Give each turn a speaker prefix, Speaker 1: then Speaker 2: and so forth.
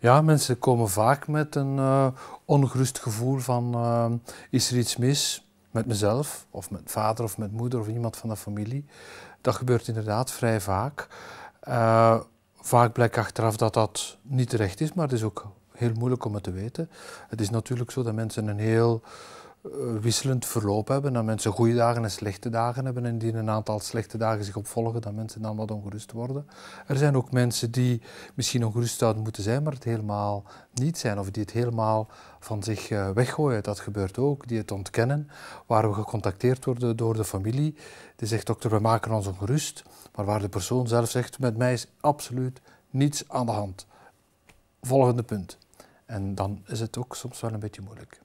Speaker 1: Ja, mensen komen vaak met een eh, ongerust gevoel van eh, is er iets mis met mezelf of met vader of met moeder of iemand van de familie. Dat gebeurt inderdaad vrij vaak. Eh, vaak blijkt achteraf dat dat niet terecht is, maar het is ook heel moeilijk om het te weten. Het is natuurlijk zo dat mensen een heel eh, wisselend verloop hebben. Dat mensen goede dagen en slechte dagen hebben. En die een aantal slechte dagen zich opvolgen, dat mensen dan wat ongerust worden. Er zijn ook mensen die misschien ongerust zouden moeten zijn, maar het helemaal niet zijn. Of die het helemaal van zich eh, weggooien. Dat gebeurt ook. Die het ontkennen. Waar we gecontacteerd worden door de familie. Die zegt, dokter, we maken ons ongerust. Maar waar de persoon zelf zegt, met mij is absoluut niets aan de hand. Volgende punt. En dan is het ook soms wel een beetje moeilijk.